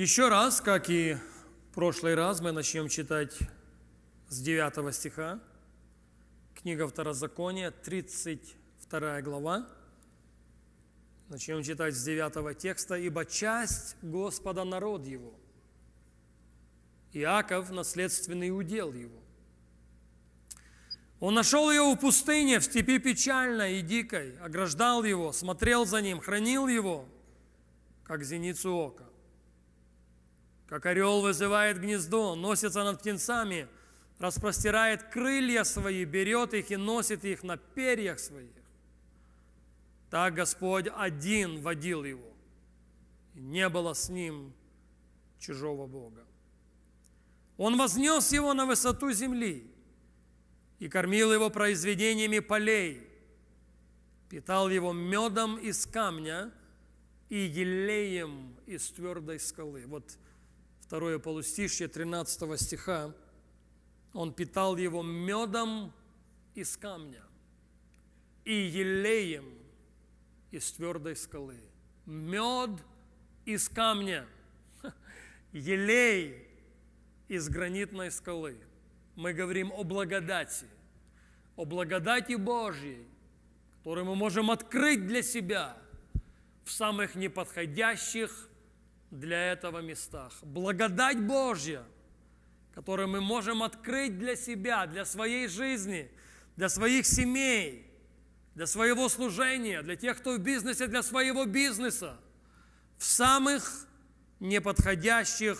Еще раз, как и в прошлый раз, мы начнем читать с 9 стиха. Книга Второзакония, 32 глава. Начнем читать с 9 текста. «Ибо часть Господа народ его, Иаков – наследственный удел его. Он нашел ее в пустыне, в степи печальной и дикой, ограждал его, смотрел за ним, хранил его, как зеницу ока. Как орел вызывает гнездо, носится над птенцами, распростирает крылья свои, берет их и носит их на перьях своих. Так Господь один водил его. И не было с ним чужого Бога. Он вознес его на высоту земли и кормил его произведениями полей, питал его медом из камня и елеем из твердой скалы. Вот второе полустишье 13 стиха, он питал его медом из камня и елеем из твердой скалы. Мед из камня, елей из гранитной скалы. Мы говорим о благодати, о благодати Божьей, которую мы можем открыть для себя в самых неподходящих для этого местах. Благодать Божья, которую мы можем открыть для себя, для своей жизни, для своих семей, для своего служения, для тех, кто в бизнесе, для своего бизнеса, в самых неподходящих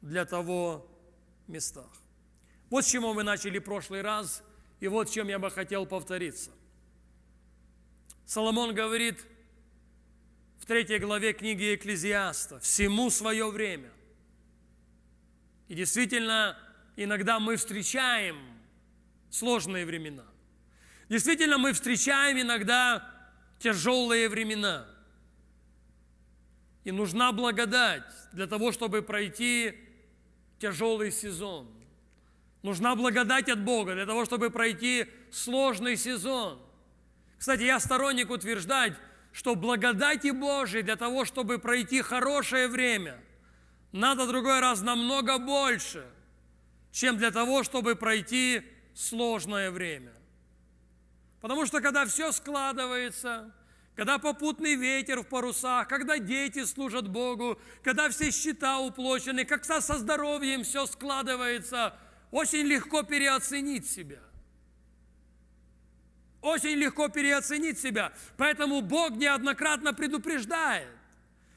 для того местах. Вот с чему мы начали прошлый раз, и вот с чем я бы хотел повториться. Соломон говорит – третьей главе книги Экклезиаста. Всему свое время. И действительно, иногда мы встречаем сложные времена. Действительно, мы встречаем иногда тяжелые времена. И нужна благодать для того, чтобы пройти тяжелый сезон. Нужна благодать от Бога для того, чтобы пройти сложный сезон. Кстати, я сторонник утверждать, что благодати Божией для того, чтобы пройти хорошее время, надо другой раз намного больше, чем для того, чтобы пройти сложное время. Потому что когда все складывается, когда попутный ветер в парусах, когда дети служат Богу, когда все счета уплочены, когда со здоровьем все складывается, очень легко переоценить себя. Очень легко переоценить себя. Поэтому Бог неоднократно предупреждает,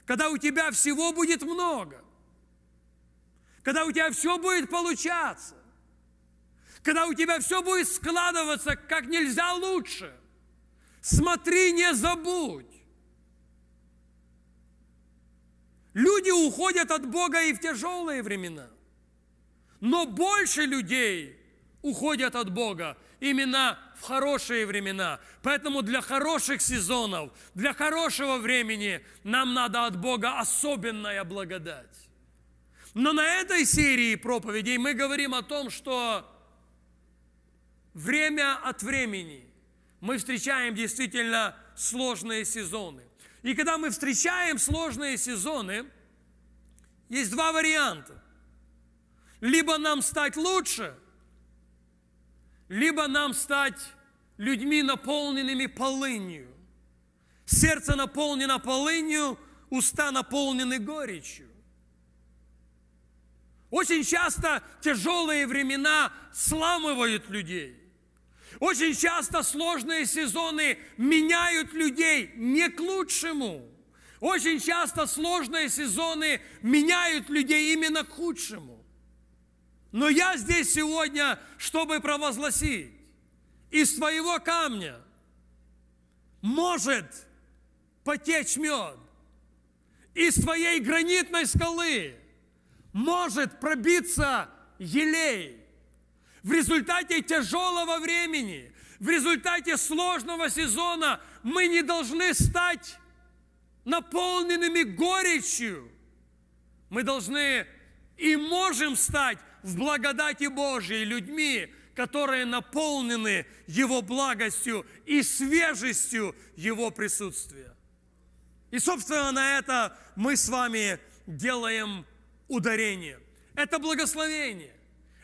когда у тебя всего будет много, когда у тебя все будет получаться, когда у тебя все будет складываться как нельзя лучше, смотри, не забудь. Люди уходят от Бога и в тяжелые времена. Но больше людей уходят от Бога именно в хорошие времена. Поэтому для хороших сезонов, для хорошего времени нам надо от Бога особенная благодать. Но на этой серии проповедей мы говорим о том, что время от времени мы встречаем действительно сложные сезоны. И когда мы встречаем сложные сезоны, есть два варианта. Либо нам стать лучше, либо нам стать людьми, наполненными полынью. Сердце наполнено полынью, уста наполнены горечью. Очень часто тяжелые времена сламывают людей. Очень часто сложные сезоны меняют людей не к лучшему. Очень часто сложные сезоны меняют людей именно к худшему. Но я здесь сегодня, чтобы провозгласить, из твоего камня может потечь мед, из твоей гранитной скалы может пробиться елей. В результате тяжелого времени, в результате сложного сезона мы не должны стать наполненными горечью. Мы должны и можем стать в благодати Божьей людьми, которые наполнены Его благостью и свежестью Его присутствия. И, собственно, на это мы с вами делаем ударение. Это благословение.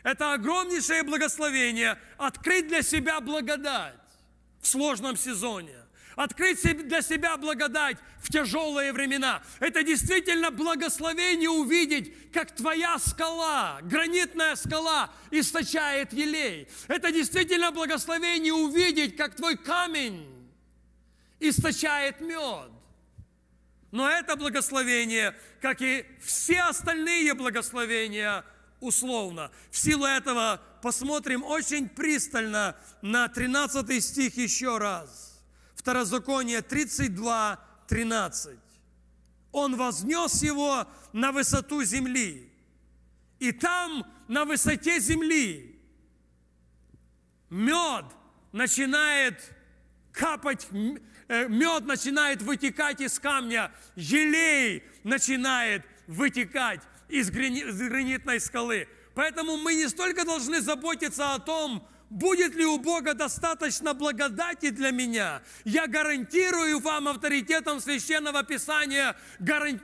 Это огромнейшее благословение открыть для себя благодать в сложном сезоне открыть для себя благодать в тяжелые времена. Это действительно благословение увидеть, как твоя скала, гранитная скала источает елей. Это действительно благословение увидеть, как твой камень источает мед. Но это благословение, как и все остальные благословения, условно. В силу этого посмотрим очень пристально на 13 стих еще раз. Второзаконие 32, 13. Он вознес его на высоту земли. И там, на высоте земли, мед начинает капать, э, мед начинает вытекать из камня, елей начинает вытекать из гранитной скалы. Поэтому мы не столько должны заботиться о том, будет ли у Бога достаточно благодати для меня? Я гарантирую вам авторитетом Священного Писания, гаранти...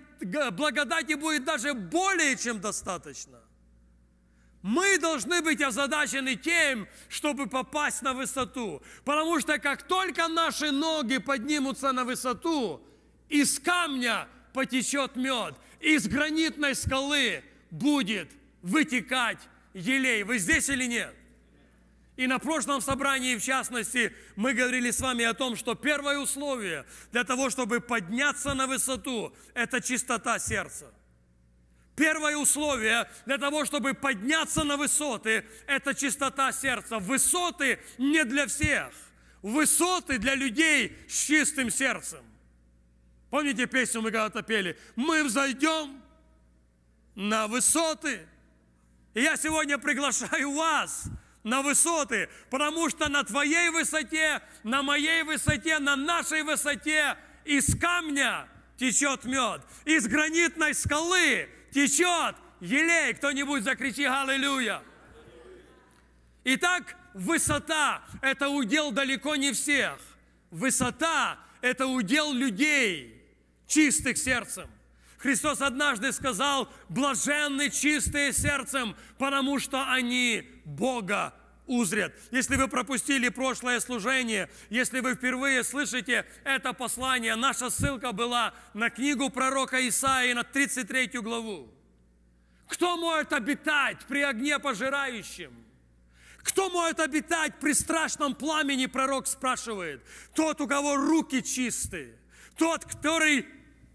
благодати будет даже более чем достаточно. Мы должны быть озадачены тем, чтобы попасть на высоту. Потому что как только наши ноги поднимутся на высоту, из камня потечет мед, из гранитной скалы будет вытекать елей. Вы здесь или нет? И на прошлом собрании, в частности, мы говорили с вами о том, что первое условие для того, чтобы подняться на высоту, это чистота сердца. Первое условие для того, чтобы подняться на высоты, это чистота сердца. Высоты не для всех. Высоты для людей с чистым сердцем. Помните песню мы когда-то пели? Мы взойдем на высоты. И я сегодня приглашаю вас – на высоты, потому что на твоей высоте, на моей высоте, на нашей высоте из камня течет мед, из гранитной скалы течет елей. Кто-нибудь закричи «Аллилуйя!» Итак, высота – это удел далеко не всех. Высота – это удел людей, чистых сердцем. Христос однажды сказал, блаженны чистые сердцем, потому что они Бога узрят. Если вы пропустили прошлое служение, если вы впервые слышите это послание, наша ссылка была на книгу пророка Исаии, на 33 главу. Кто может обитать при огне пожирающем? Кто может обитать при страшном пламени, пророк спрашивает. Тот, у кого руки чистые, тот, который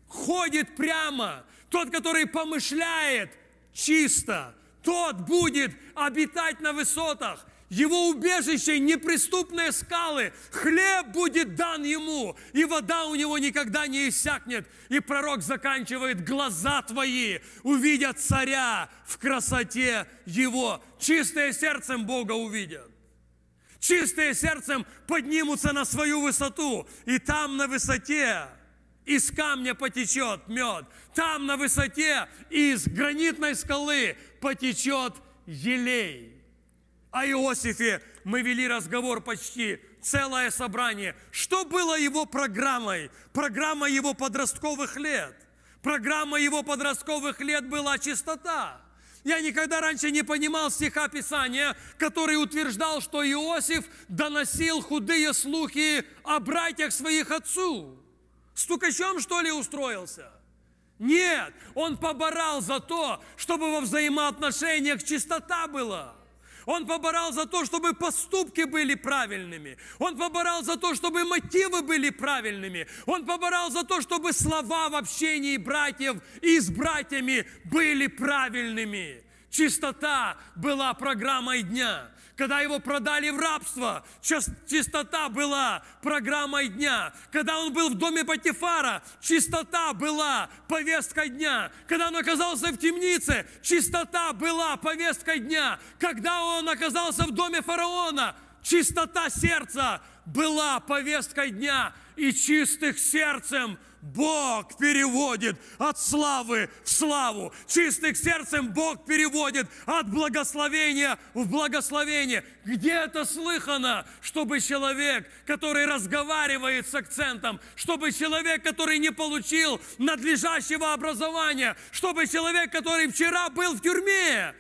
ходит прямо, тот, который помышляет чисто, тот будет обитать на высотах. Его убежище – неприступные скалы. Хлеб будет дан ему, и вода у него никогда не иссякнет. И пророк заканчивает, глаза твои увидят царя в красоте его. Чистое сердцем Бога увидят. Чистое сердцем поднимутся на свою высоту, и там на высоте из камня потечет мед. Там на высоте из гранитной скалы потечет елей. О Иосифе мы вели разговор почти целое собрание. Что было его программой? Программа его подростковых лет. Программа его подростковых лет была чистота. Я никогда раньше не понимал стиха Писания, который утверждал, что Иосиф доносил худые слухи о братьях своих отцу. Стукачом, что ли, устроился? Нет, он поборал за то, чтобы во взаимоотношениях чистота была. Он поборал за то, чтобы поступки были правильными. Он поборал за то, чтобы мотивы были правильными. Он поборал за то, чтобы слова в общении братьев и с братьями были правильными. Чистота была программой дня. Когда его продали в рабство, чистота была программой дня. Когда он был в доме Патифара, чистота была повесткой дня. Когда он оказался в темнице, чистота была повесткой дня. Когда он оказался в доме фараона, чистота сердца была повесткой дня. И чистых сердцем – Бог переводит от славы в славу. Чистых сердцем Бог переводит от благословения в благословение. Где это слыхано, чтобы человек, который разговаривает с акцентом, чтобы человек, который не получил надлежащего образования, чтобы человек, который вчера был в тюрьме,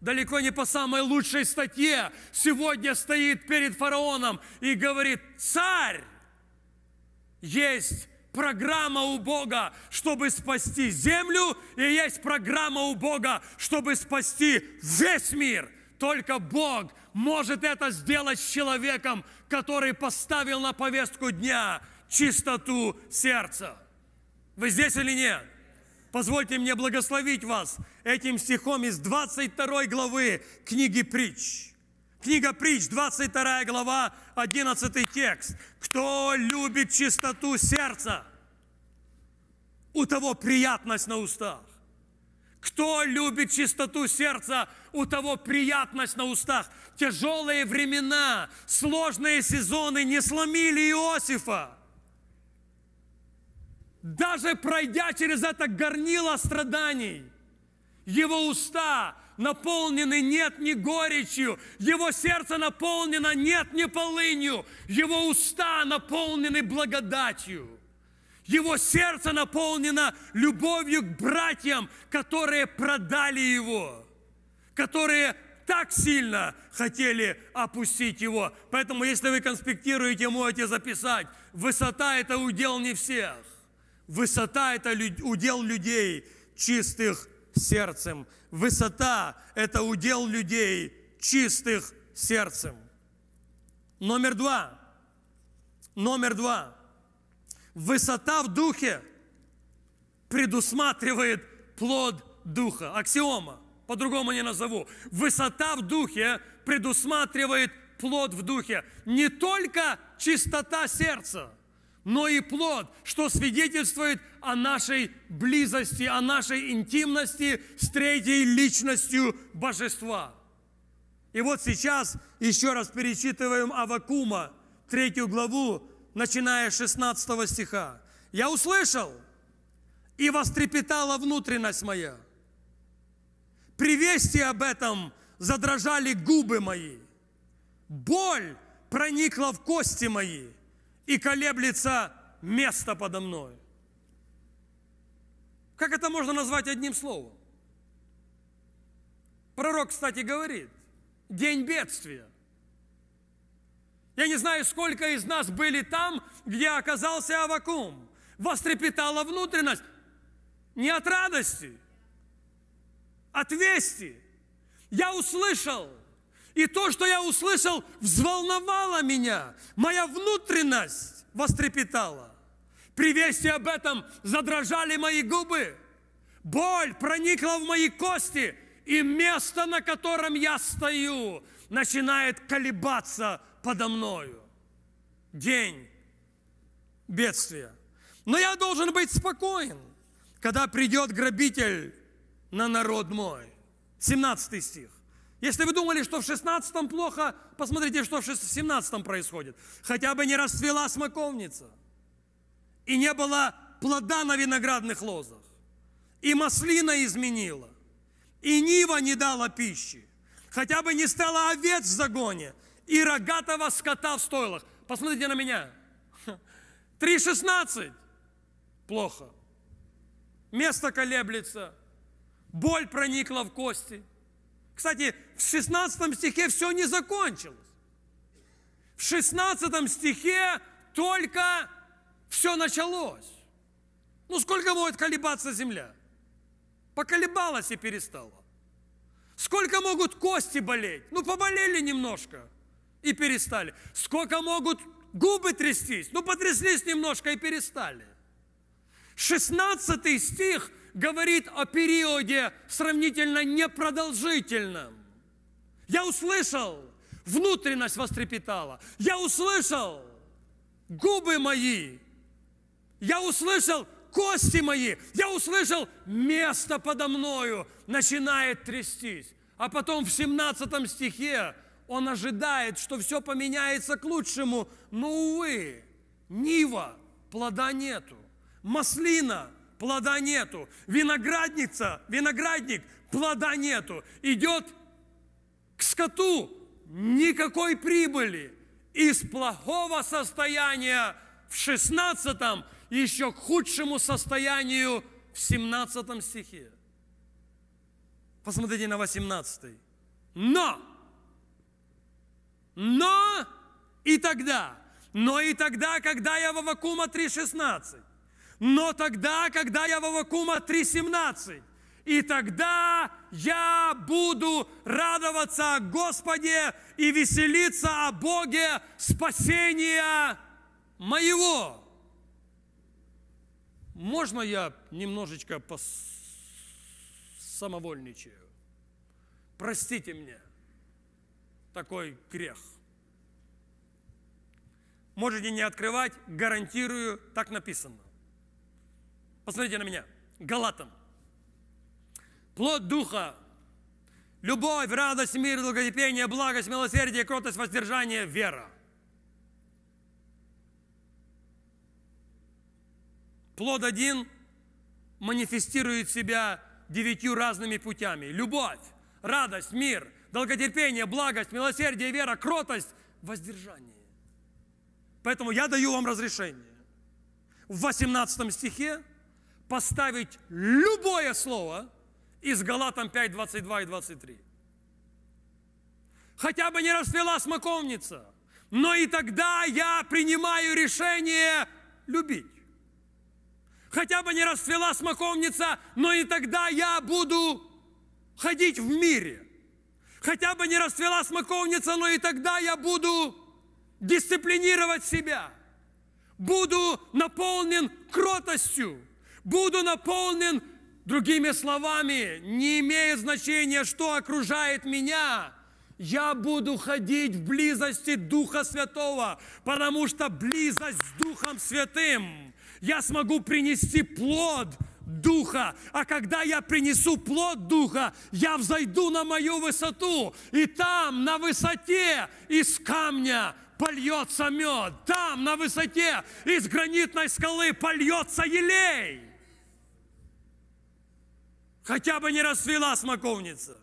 далеко не по самой лучшей статье, сегодня стоит перед фараоном и говорит, царь, есть программа у Бога, чтобы спасти землю, и есть программа у Бога, чтобы спасти весь мир. Только Бог может это сделать с человеком, который поставил на повестку дня чистоту сердца. Вы здесь или нет? Позвольте мне благословить вас этим стихом из 22 главы книги «Притч». Книга «Притч», 22 глава, 11 текст. «Кто любит чистоту сердца, у того приятность на устах. Кто любит чистоту сердца, у того приятность на устах. Тяжелые времена, сложные сезоны не сломили Иосифа. Даже пройдя через это горнило страданий, его уста наполнены нет ни горечью, его сердце наполнено нет ни полынью, его уста наполнены благодатью. Его сердце наполнено любовью к братьям, которые продали его, которые так сильно хотели опустить его. Поэтому, если вы конспектируете, можете записать, высота – это удел не всех. Высота – это удел людей, чистых сердцем. Высота – это удел людей, чистых сердцем. Номер два. Номер два. Высота в духе предусматривает плод духа. Аксиома, по-другому не назову. Высота в духе предусматривает плод в духе. Не только чистота сердца, но и плод, что свидетельствует о нашей близости, о нашей интимности с третьей личностью Божества. И вот сейчас еще раз перечитываем Авакума, третью главу, начиная с 16 стиха. «Я услышал, и вострепетала внутренность моя. При вести об этом задрожали губы мои. Боль проникла в кости мои, и колеблется место подо мной». Как это можно назвать одним словом? Пророк, кстати, говорит, день бедствия – я не знаю, сколько из нас были там, где оказался Авакум. Вострепетала внутренность. Не от радости, от вести. Я услышал. И то, что я услышал, взволновало меня. Моя внутренность вострепетала. При вести об этом задрожали мои губы. Боль проникла в мои кости, и место, на котором я стою, начинает колебаться подо мною день бедствия. Но я должен быть спокоен, когда придет грабитель на народ мой. 17 стих. Если вы думали, что в 16 плохо, посмотрите, что в 17 происходит. Хотя бы не расцвела смоковница, и не было плода на виноградных лозах, и маслина изменила, и нива не дала пищи, хотя бы не стало овец в загоне – и рогатого скота в стойлах. Посмотрите на меня. 3.16. Плохо. Место колеблется. Боль проникла в кости. Кстати, в 16 стихе все не закончилось. В 16 стихе только все началось. Ну сколько может колебаться земля? Поколебалась и перестала. Сколько могут кости болеть? Ну поболели немножко и перестали. Сколько могут губы трястись? Ну, потряслись немножко и перестали. 16 стих говорит о периоде сравнительно непродолжительном. Я услышал, внутренность вострепетала. Я услышал губы мои. Я услышал кости мои. Я услышал место подо мною начинает трястись. А потом в 17 стихе он ожидает, что все поменяется к лучшему, но, увы, нива плода нету, маслина плода нету, виноградница, виноградник плода нету, идет к скоту никакой прибыли. Из плохого состояния в 16 еще к худшему состоянию в 17 стихе. Посмотрите на 18. Но но и тогда, но и тогда, когда я в Авакума 3.16, но тогда, когда я в Авакума 3.17, и тогда я буду радоваться о Господе и веселиться о Боге спасения моего. Можно я немножечко пос... самовольничаю? Простите меня такой грех. Можете не открывать, гарантирую, так написано. Посмотрите на меня. Галатам. Плод Духа Любовь, радость, мир, долготерпение, благость, милосердие, кротость, воздержание, вера. Плод один манифестирует себя девятью разными путями. Любовь, радость, мир, долготерпение, благость, милосердие, вера, кротость, воздержание. Поэтому я даю вам разрешение в 18 стихе поставить любое слово из Галатам 5, 22 и 23. Хотя бы не расцвела смоковница, но и тогда я принимаю решение любить. Хотя бы не расцвела смоковница, но и тогда я буду ходить в мире. Хотя бы не расцвела смоковница, но и тогда я буду дисциплинировать себя. Буду наполнен кротостью. Буду наполнен, другими словами, не имеет значения, что окружает меня – я буду ходить в близости Духа Святого, потому что близость с Духом Святым я смогу принести плод Духа. А когда я принесу плод Духа, я взойду на мою высоту. И там, на высоте, из камня польется мед. Там, на высоте, из гранитной скалы польется елей. Хотя бы не расцвела смоковница.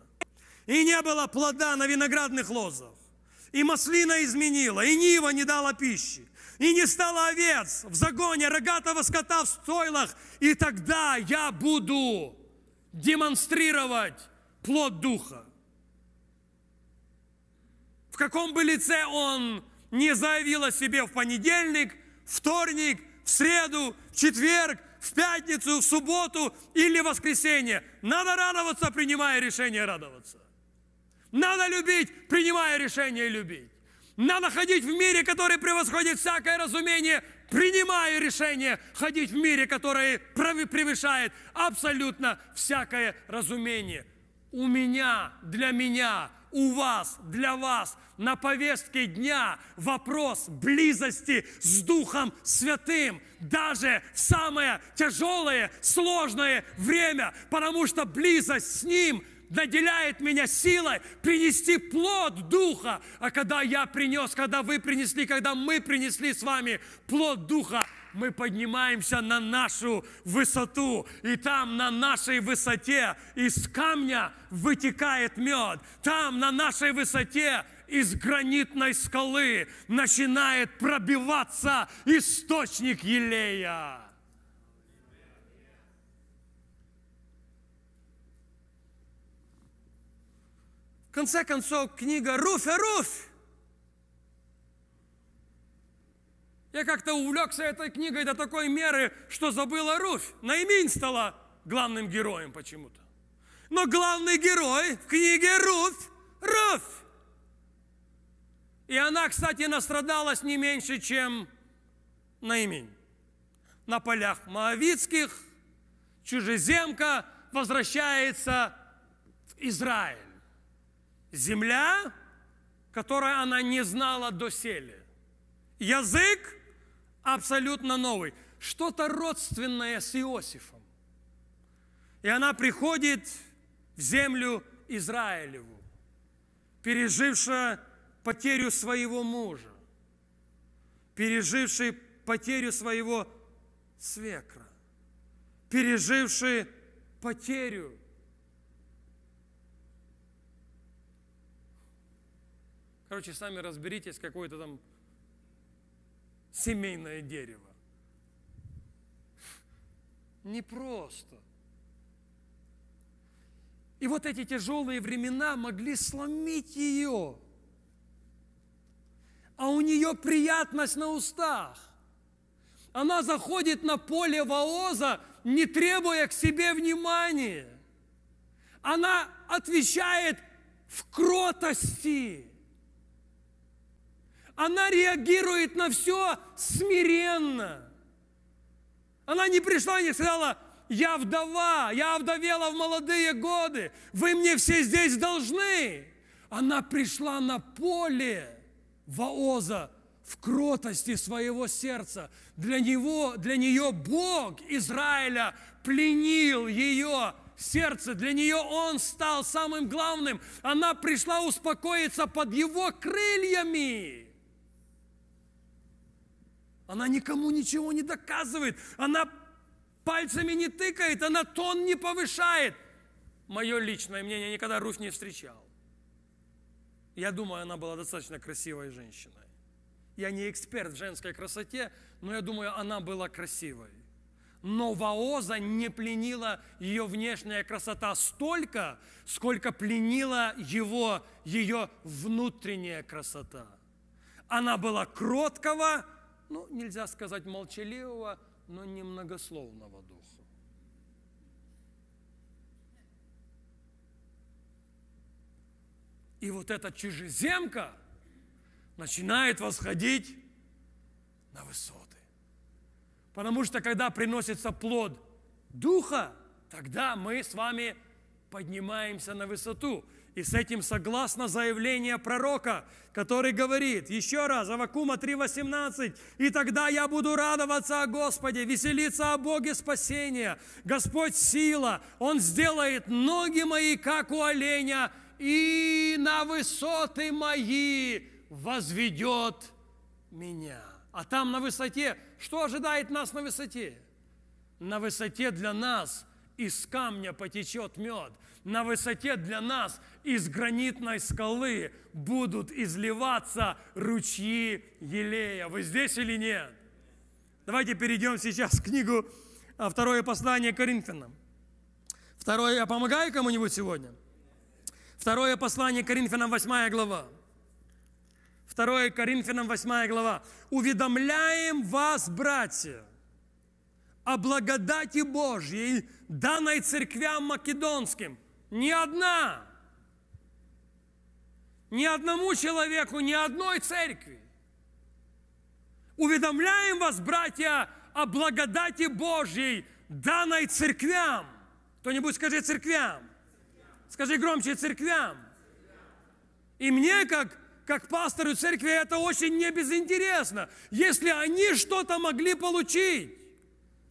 И не было плода на виноградных лозах. И маслина изменила, и нива не дала пищи и не стало овец в загоне рогатого скота в стойлах, и тогда я буду демонстрировать плод Духа. В каком бы лице он не заявил о себе в понедельник, вторник, в среду, в четверг, в пятницу, в субботу или в воскресенье. Надо радоваться, принимая решение радоваться. Надо любить, принимая решение любить. Надо ходить в мире, который превосходит всякое разумение, Принимаю решение ходить в мире, который превышает абсолютно всякое разумение. У меня, для меня, у вас, для вас на повестке дня вопрос близости с Духом Святым, даже в самое тяжелое, сложное время, потому что близость с Ним – наделяет меня силой принести плод Духа. А когда я принес, когда вы принесли, когда мы принесли с вами плод Духа, мы поднимаемся на нашу высоту, и там на нашей высоте из камня вытекает мед, там на нашей высоте из гранитной скалы начинает пробиваться источник елея. конце концов, книга «Руфь, а Руфь!» Я как-то увлекся этой книгой до такой меры, что забыла Руфь. Наимин стала главным героем почему-то. Но главный герой в книге Руфь – Руфь. И она, кстати, настрадалась не меньше, чем Наимин. На полях Моавицких чужеземка возвращается в Израиль земля, которую она не знала до сели, Язык абсолютно новый. Что-то родственное с Иосифом. И она приходит в землю Израилеву, пережившая потерю своего мужа, переживший потерю своего свекра, переживший потерю Короче, сами разберитесь, какое-то там семейное дерево. Непросто. И вот эти тяжелые времена могли сломить ее. А у нее приятность на устах. Она заходит на поле Вооза, не требуя к себе внимания. Она отвечает в кротости. Она реагирует на все смиренно. Она не пришла и не сказала, я вдова, я вдовела в молодые годы, вы мне все здесь должны. Она пришла на поле Вооза в кротости своего сердца. Для, него, для нее Бог Израиля пленил ее сердце. Для нее он стал самым главным. Она пришла успокоиться под его крыльями. Она никому ничего не доказывает. Она пальцами не тыкает, она тон не повышает. Мое личное мнение, никогда Руфь не встречал. Я думаю, она была достаточно красивой женщиной. Я не эксперт в женской красоте, но я думаю, она была красивой. Но Ваоза не пленила ее внешняя красота столько, сколько пленила его, ее внутренняя красота. Она была кроткого, ну, нельзя сказать молчаливого, но немногословного духа. И вот эта чужеземка начинает восходить на высоты. Потому что когда приносится плод Духа, тогда мы с вами поднимаемся на высоту. И с этим согласно заявление пророка, который говорит, еще раз, Авакума 3.18, «И тогда я буду радоваться о Господе, веселиться о Боге спасения. Господь сила, Он сделает ноги мои, как у оленя, и на высоты мои возведет меня». А там на высоте, что ожидает нас на высоте? На высоте для нас из камня потечет мед – на высоте для нас из гранитной скалы будут изливаться ручьи Елея. Вы здесь или нет? Давайте перейдем сейчас к книгу а, «Второе послание Коринфянам». Второе, я помогаю кому-нибудь сегодня? Второе послание Коринфянам, 8 глава. Второе Коринфянам 8 глава. «Уведомляем вас, братья, о благодати Божьей, данной церквям македонским, ни одна. Ни одному человеку, ни одной церкви. Уведомляем вас, братья, о благодати Божьей, данной церквям. Кто-нибудь скажи церквям. Скажи громче церквям. И мне, как, как пастору церкви, это очень не безинтересно. Если они что-то могли получить,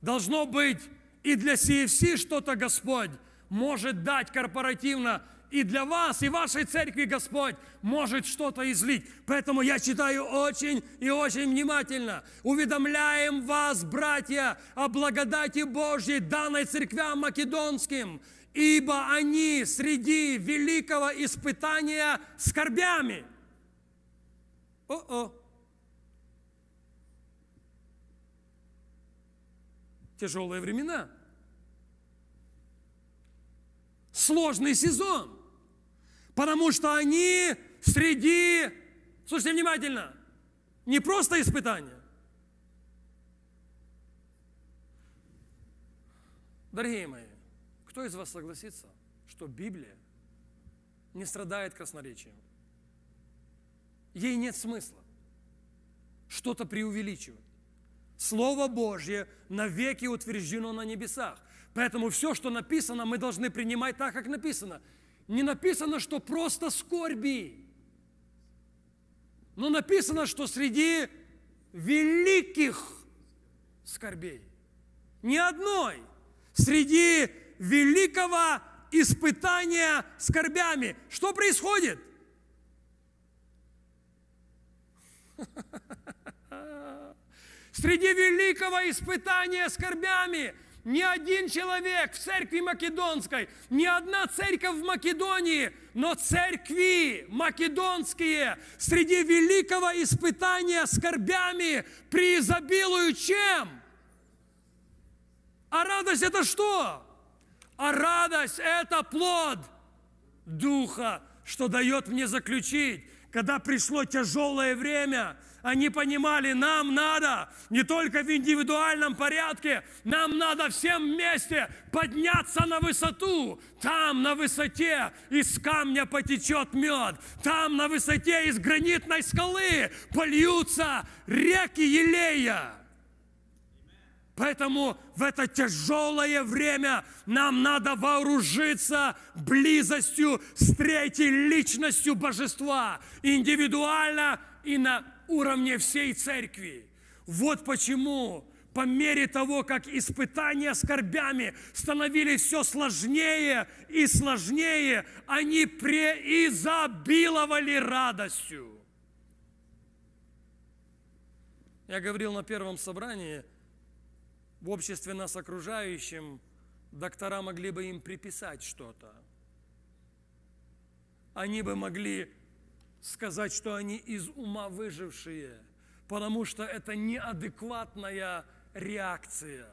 должно быть и для CFC что-то Господь может дать корпоративно и для вас, и вашей церкви Господь может что-то излить. Поэтому я читаю очень и очень внимательно. Уведомляем вас, братья, о благодати Божьей, данной церквям македонским, ибо они среди великого испытания скорбями. О-о. Тяжелые времена – сложный сезон, потому что они среди, слушайте внимательно, не просто испытания. Дорогие мои, кто из вас согласится, что Библия не страдает красноречием? Ей нет смысла что-то преувеличивать. Слово Божье навеки утверждено на небесах. Поэтому все, что написано, мы должны принимать так, как написано. Не написано, что просто скорби, но написано, что среди великих скорбей, ни одной, среди великого испытания скорбями. Что происходит? Среди великого испытания скорбями ни один человек в церкви македонской, ни одна церковь в Македонии, но церкви македонские среди великого испытания скорбями преизобилуют чем? А радость это что? А радость это плод Духа, что дает мне заключить, когда пришло тяжелое время – они понимали, нам надо не только в индивидуальном порядке, нам надо всем вместе подняться на высоту. Там на высоте из камня потечет мед, там на высоте из гранитной скалы польются реки елея. Поэтому в это тяжелое время нам надо вооружиться близостью с третьей личностью Божества, индивидуально и на уровне всей церкви. Вот почему по мере того, как испытания скорбями становились все сложнее и сложнее, они преизобиловали радостью. Я говорил на первом собрании, в обществе нас окружающим доктора могли бы им приписать что-то. Они бы могли сказать, что они из ума выжившие, потому что это неадекватная реакция.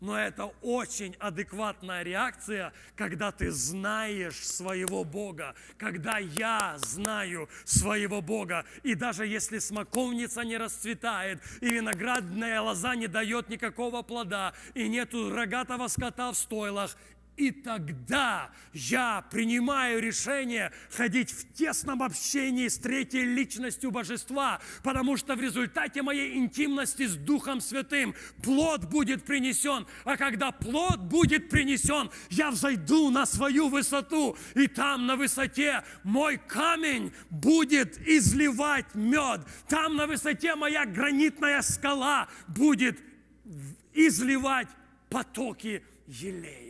Но это очень адекватная реакция, когда ты знаешь своего Бога, когда я знаю своего Бога. И даже если смоковница не расцветает, и виноградная лоза не дает никакого плода, и нету рогатого скота в стойлах, и тогда я принимаю решение ходить в тесном общении с третьей личностью Божества, потому что в результате моей интимности с Духом Святым плод будет принесен. А когда плод будет принесен, я взойду на свою высоту, и там на высоте мой камень будет изливать мед. Там на высоте моя гранитная скала будет изливать потоки елей.